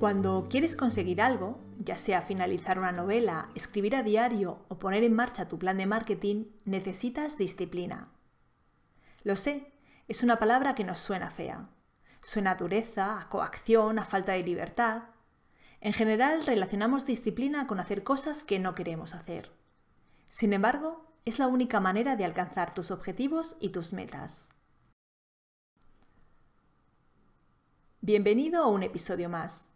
Cuando quieres conseguir algo, ya sea finalizar una novela, escribir a diario o poner en marcha tu plan de marketing, necesitas disciplina. Lo sé, es una palabra que nos suena fea. Suena a dureza, a coacción, a falta de libertad. En general relacionamos disciplina con hacer cosas que no queremos hacer. Sin embargo, es la única manera de alcanzar tus objetivos y tus metas. Bienvenido a un episodio más.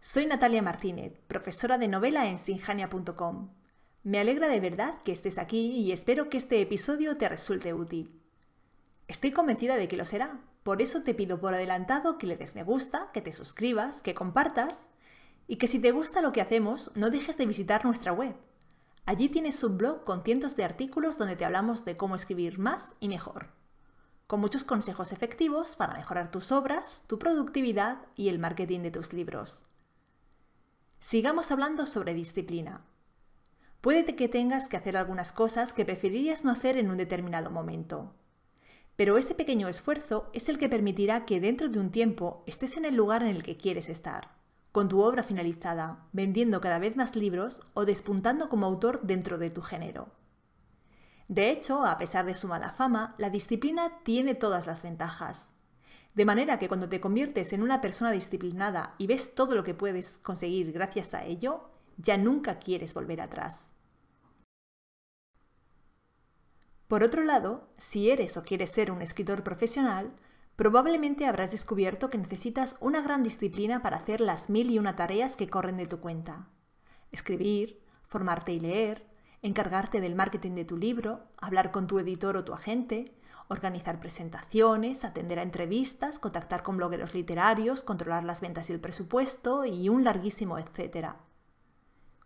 Soy Natalia Martínez, profesora de novela en sinjania.com. Me alegra de verdad que estés aquí y espero que este episodio te resulte útil. Estoy convencida de que lo será, por eso te pido por adelantado que le des me gusta, que te suscribas, que compartas y que si te gusta lo que hacemos, no dejes de visitar nuestra web. Allí tienes un blog con cientos de artículos donde te hablamos de cómo escribir más y mejor, con muchos consejos efectivos para mejorar tus obras, tu productividad y el marketing de tus libros. Sigamos hablando sobre disciplina. Puede que tengas que hacer algunas cosas que preferirías no hacer en un determinado momento. Pero ese pequeño esfuerzo es el que permitirá que dentro de un tiempo estés en el lugar en el que quieres estar, con tu obra finalizada, vendiendo cada vez más libros o despuntando como autor dentro de tu género. De hecho, a pesar de su mala fama, la disciplina tiene todas las ventajas. De manera que cuando te conviertes en una persona disciplinada y ves todo lo que puedes conseguir gracias a ello, ya nunca quieres volver atrás. Por otro lado, si eres o quieres ser un escritor profesional, probablemente habrás descubierto que necesitas una gran disciplina para hacer las mil y una tareas que corren de tu cuenta. Escribir, formarte y leer, encargarte del marketing de tu libro, hablar con tu editor o tu agente, organizar presentaciones, atender a entrevistas, contactar con blogueros literarios, controlar las ventas y el presupuesto y un larguísimo etcétera.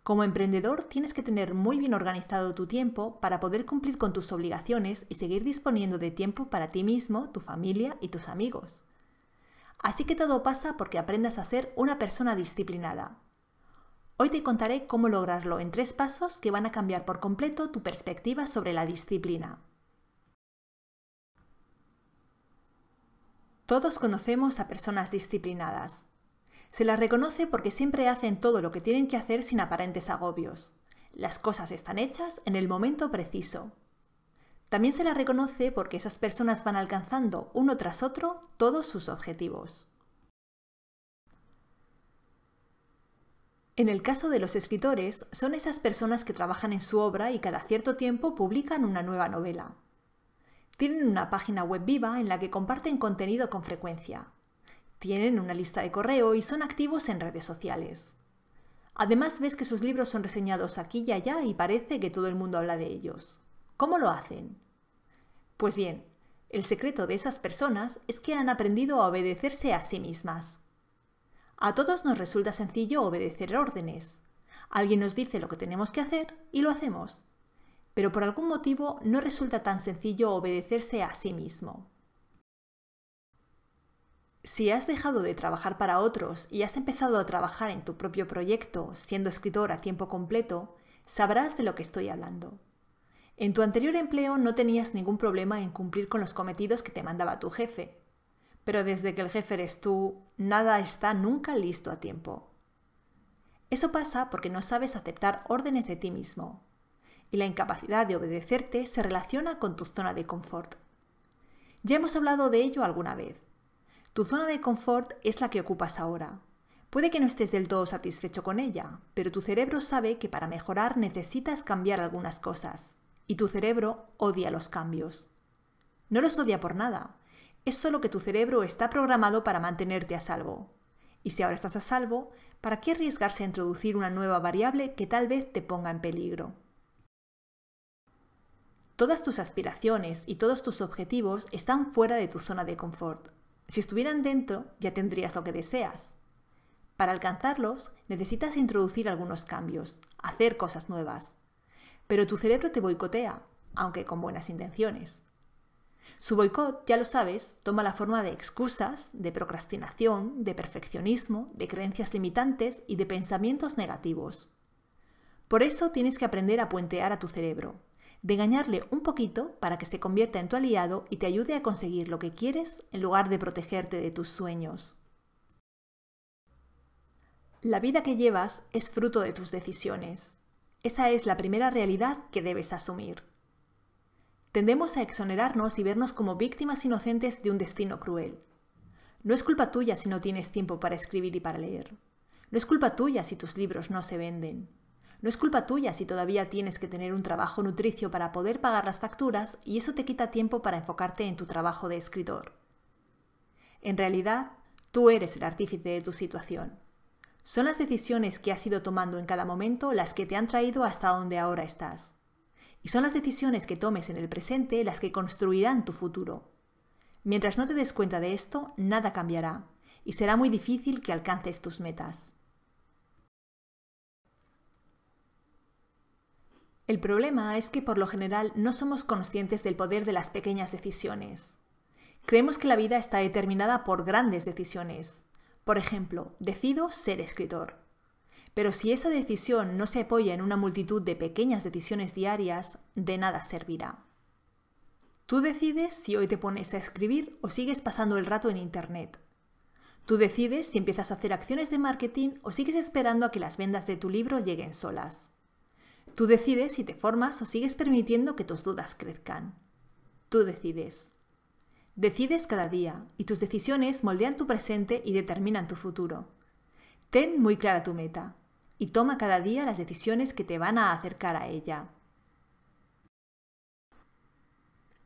Como emprendedor tienes que tener muy bien organizado tu tiempo para poder cumplir con tus obligaciones y seguir disponiendo de tiempo para ti mismo, tu familia y tus amigos. Así que todo pasa porque aprendas a ser una persona disciplinada. Hoy te contaré cómo lograrlo en tres pasos que van a cambiar por completo tu perspectiva sobre la disciplina. Todos conocemos a personas disciplinadas. Se las reconoce porque siempre hacen todo lo que tienen que hacer sin aparentes agobios. Las cosas están hechas en el momento preciso. También se las reconoce porque esas personas van alcanzando uno tras otro todos sus objetivos. En el caso de los escritores, son esas personas que trabajan en su obra y cada cierto tiempo publican una nueva novela. Tienen una página web viva en la que comparten contenido con frecuencia. Tienen una lista de correo y son activos en redes sociales. Además ves que sus libros son reseñados aquí y allá y parece que todo el mundo habla de ellos. ¿Cómo lo hacen? Pues bien, el secreto de esas personas es que han aprendido a obedecerse a sí mismas. A todos nos resulta sencillo obedecer órdenes. Alguien nos dice lo que tenemos que hacer y lo hacemos pero por algún motivo no resulta tan sencillo obedecerse a sí mismo. Si has dejado de trabajar para otros y has empezado a trabajar en tu propio proyecto siendo escritor a tiempo completo, sabrás de lo que estoy hablando. En tu anterior empleo no tenías ningún problema en cumplir con los cometidos que te mandaba tu jefe, pero desde que el jefe eres tú, nada está nunca listo a tiempo. Eso pasa porque no sabes aceptar órdenes de ti mismo, y la incapacidad de obedecerte se relaciona con tu zona de confort. Ya hemos hablado de ello alguna vez. Tu zona de confort es la que ocupas ahora. Puede que no estés del todo satisfecho con ella, pero tu cerebro sabe que para mejorar necesitas cambiar algunas cosas, y tu cerebro odia los cambios. No los odia por nada, es solo que tu cerebro está programado para mantenerte a salvo. Y si ahora estás a salvo, ¿para qué arriesgarse a introducir una nueva variable que tal vez te ponga en peligro? Todas tus aspiraciones y todos tus objetivos están fuera de tu zona de confort. Si estuvieran dentro, ya tendrías lo que deseas. Para alcanzarlos, necesitas introducir algunos cambios, hacer cosas nuevas. Pero tu cerebro te boicotea, aunque con buenas intenciones. Su boicot, ya lo sabes, toma la forma de excusas, de procrastinación, de perfeccionismo, de creencias limitantes y de pensamientos negativos. Por eso tienes que aprender a puentear a tu cerebro, de un poquito para que se convierta en tu aliado y te ayude a conseguir lo que quieres en lugar de protegerte de tus sueños. La vida que llevas es fruto de tus decisiones. Esa es la primera realidad que debes asumir. Tendemos a exonerarnos y vernos como víctimas inocentes de un destino cruel. No es culpa tuya si no tienes tiempo para escribir y para leer. No es culpa tuya si tus libros no se venden. No es culpa tuya si todavía tienes que tener un trabajo nutricio para poder pagar las facturas y eso te quita tiempo para enfocarte en tu trabajo de escritor. En realidad, tú eres el artífice de tu situación. Son las decisiones que has ido tomando en cada momento las que te han traído hasta donde ahora estás. Y son las decisiones que tomes en el presente las que construirán tu futuro. Mientras no te des cuenta de esto, nada cambiará y será muy difícil que alcances tus metas. El problema es que por lo general no somos conscientes del poder de las pequeñas decisiones. Creemos que la vida está determinada por grandes decisiones. Por ejemplo, decido ser escritor. Pero si esa decisión no se apoya en una multitud de pequeñas decisiones diarias, de nada servirá. Tú decides si hoy te pones a escribir o sigues pasando el rato en Internet. Tú decides si empiezas a hacer acciones de marketing o sigues esperando a que las vendas de tu libro lleguen solas. Tú decides si te formas o sigues permitiendo que tus dudas crezcan. Tú decides. Decides cada día y tus decisiones moldean tu presente y determinan tu futuro. Ten muy clara tu meta y toma cada día las decisiones que te van a acercar a ella.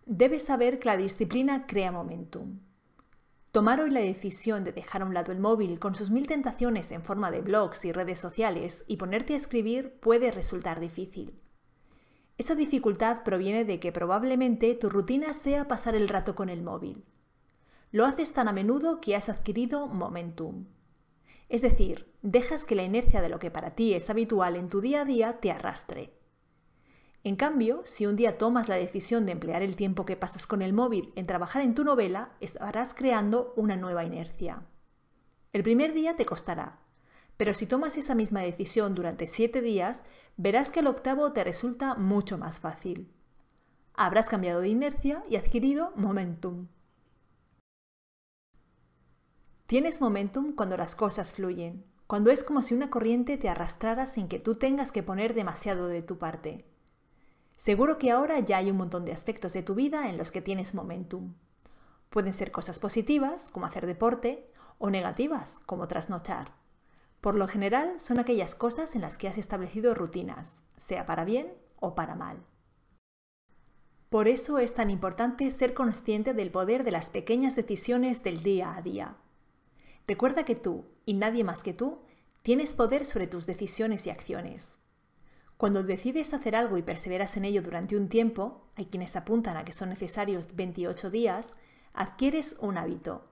Debes saber que la disciplina crea momentum. Tomar hoy la decisión de dejar a un lado el móvil con sus mil tentaciones en forma de blogs y redes sociales y ponerte a escribir puede resultar difícil. Esa dificultad proviene de que probablemente tu rutina sea pasar el rato con el móvil. Lo haces tan a menudo que has adquirido momentum. Es decir, dejas que la inercia de lo que para ti es habitual en tu día a día te arrastre. En cambio, si un día tomas la decisión de emplear el tiempo que pasas con el móvil en trabajar en tu novela, estarás creando una nueva inercia. El primer día te costará, pero si tomas esa misma decisión durante siete días, verás que el octavo te resulta mucho más fácil. Habrás cambiado de inercia y adquirido momentum. Tienes momentum cuando las cosas fluyen, cuando es como si una corriente te arrastrara sin que tú tengas que poner demasiado de tu parte. Seguro que ahora ya hay un montón de aspectos de tu vida en los que tienes momentum. Pueden ser cosas positivas, como hacer deporte, o negativas, como trasnochar. Por lo general son aquellas cosas en las que has establecido rutinas, sea para bien o para mal. Por eso es tan importante ser consciente del poder de las pequeñas decisiones del día a día. Recuerda que tú, y nadie más que tú, tienes poder sobre tus decisiones y acciones. Cuando decides hacer algo y perseveras en ello durante un tiempo, hay quienes apuntan a que son necesarios 28 días, adquieres un hábito.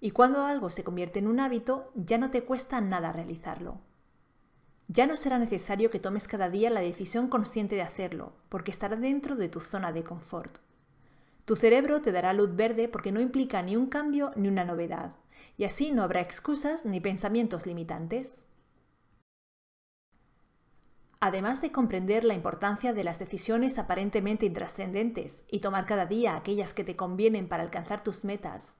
Y cuando algo se convierte en un hábito, ya no te cuesta nada realizarlo. Ya no será necesario que tomes cada día la decisión consciente de hacerlo, porque estará dentro de tu zona de confort. Tu cerebro te dará luz verde porque no implica ni un cambio ni una novedad, y así no habrá excusas ni pensamientos limitantes. Además de comprender la importancia de las decisiones aparentemente intrascendentes y tomar cada día aquellas que te convienen para alcanzar tus metas,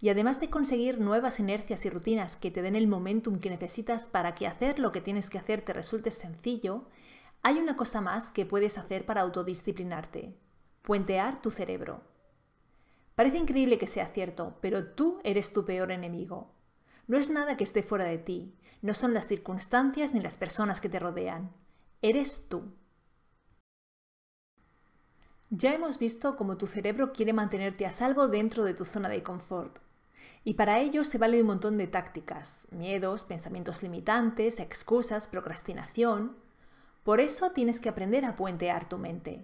y además de conseguir nuevas inercias y rutinas que te den el momentum que necesitas para que hacer lo que tienes que hacer te resulte sencillo, hay una cosa más que puedes hacer para autodisciplinarte, puentear tu cerebro. Parece increíble que sea cierto, pero tú eres tu peor enemigo. No es nada que esté fuera de ti, no son las circunstancias ni las personas que te rodean, eres tú. Ya hemos visto cómo tu cerebro quiere mantenerte a salvo dentro de tu zona de confort. Y para ello se vale un montón de tácticas, miedos, pensamientos limitantes, excusas, procrastinación. Por eso tienes que aprender a puentear tu mente.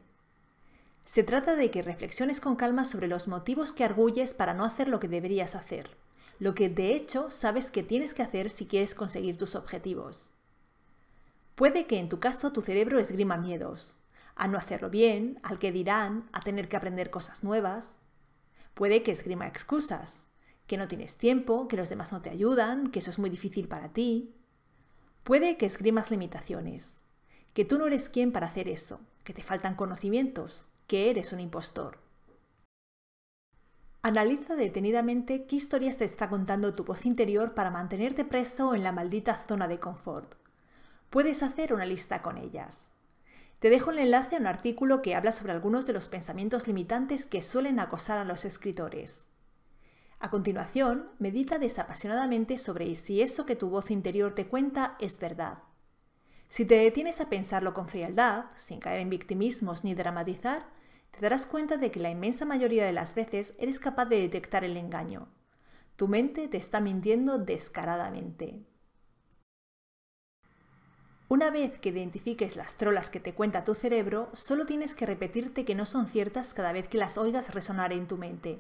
Se trata de que reflexiones con calma sobre los motivos que arguyes para no hacer lo que deberías hacer, lo que de hecho sabes que tienes que hacer si quieres conseguir tus objetivos. Puede que en tu caso tu cerebro esgrima miedos, a no hacerlo bien, al que dirán, a tener que aprender cosas nuevas. Puede que esgrima excusas, que no tienes tiempo, que los demás no te ayudan, que eso es muy difícil para ti. Puede que esgrimas limitaciones, que tú no eres quien para hacer eso, que te faltan conocimientos, que eres un impostor. Analiza detenidamente qué historias te está contando tu voz interior para mantenerte preso en la maldita zona de confort puedes hacer una lista con ellas. Te dejo el enlace a un artículo que habla sobre algunos de los pensamientos limitantes que suelen acosar a los escritores. A continuación, medita desapasionadamente sobre si eso que tu voz interior te cuenta es verdad. Si te detienes a pensarlo con frialdad, sin caer en victimismos ni dramatizar, te darás cuenta de que la inmensa mayoría de las veces eres capaz de detectar el engaño. Tu mente te está mintiendo descaradamente. Una vez que identifiques las trolas que te cuenta tu cerebro, solo tienes que repetirte que no son ciertas cada vez que las oigas resonar en tu mente.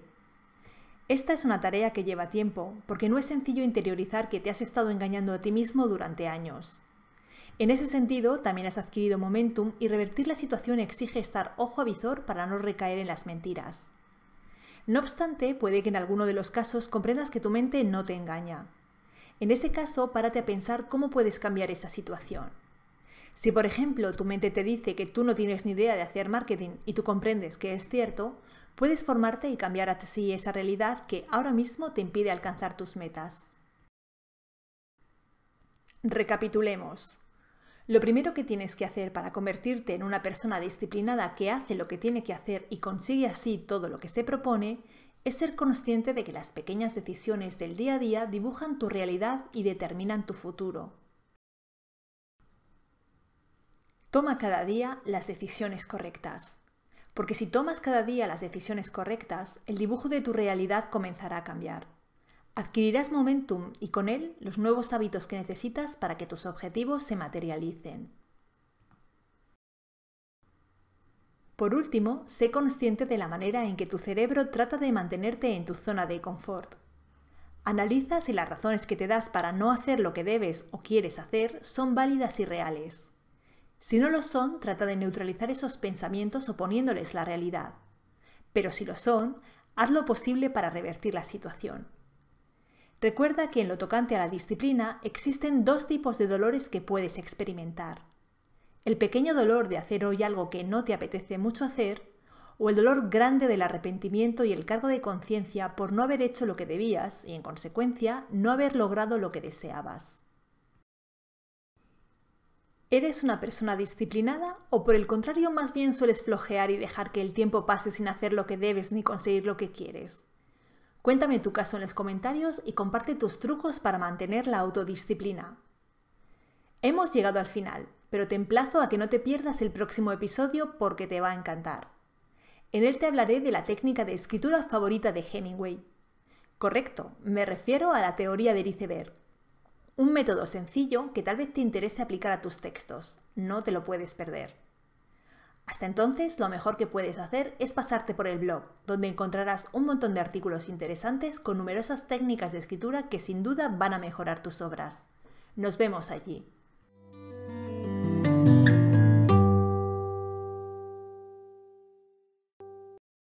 Esta es una tarea que lleva tiempo, porque no es sencillo interiorizar que te has estado engañando a ti mismo durante años. En ese sentido, también has adquirido momentum y revertir la situación exige estar ojo a visor para no recaer en las mentiras. No obstante, puede que en alguno de los casos comprendas que tu mente no te engaña. En ese caso, párate a pensar cómo puedes cambiar esa situación. Si, por ejemplo, tu mente te dice que tú no tienes ni idea de hacer marketing y tú comprendes que es cierto, puedes formarte y cambiar así esa realidad que ahora mismo te impide alcanzar tus metas. Recapitulemos. Lo primero que tienes que hacer para convertirte en una persona disciplinada que hace lo que tiene que hacer y consigue así todo lo que se propone es ser consciente de que las pequeñas decisiones del día a día dibujan tu realidad y determinan tu futuro. Toma cada día las decisiones correctas. Porque si tomas cada día las decisiones correctas, el dibujo de tu realidad comenzará a cambiar. Adquirirás momentum y con él los nuevos hábitos que necesitas para que tus objetivos se materialicen. Por último, sé consciente de la manera en que tu cerebro trata de mantenerte en tu zona de confort. Analiza si las razones que te das para no hacer lo que debes o quieres hacer son válidas y reales. Si no lo son, trata de neutralizar esos pensamientos oponiéndoles la realidad. Pero si lo son, haz lo posible para revertir la situación. Recuerda que en lo tocante a la disciplina existen dos tipos de dolores que puedes experimentar. El pequeño dolor de hacer hoy algo que no te apetece mucho hacer, o el dolor grande del arrepentimiento y el cargo de conciencia por no haber hecho lo que debías y, en consecuencia, no haber logrado lo que deseabas. ¿Eres una persona disciplinada o por el contrario más bien sueles flojear y dejar que el tiempo pase sin hacer lo que debes ni conseguir lo que quieres? Cuéntame tu caso en los comentarios y comparte tus trucos para mantener la autodisciplina. Hemos llegado al final, pero te emplazo a que no te pierdas el próximo episodio porque te va a encantar. En él te hablaré de la técnica de escritura favorita de Hemingway. Correcto, me refiero a la teoría de iceberg un método sencillo que tal vez te interese aplicar a tus textos. No te lo puedes perder. Hasta entonces, lo mejor que puedes hacer es pasarte por el blog, donde encontrarás un montón de artículos interesantes con numerosas técnicas de escritura que sin duda van a mejorar tus obras. Nos vemos allí.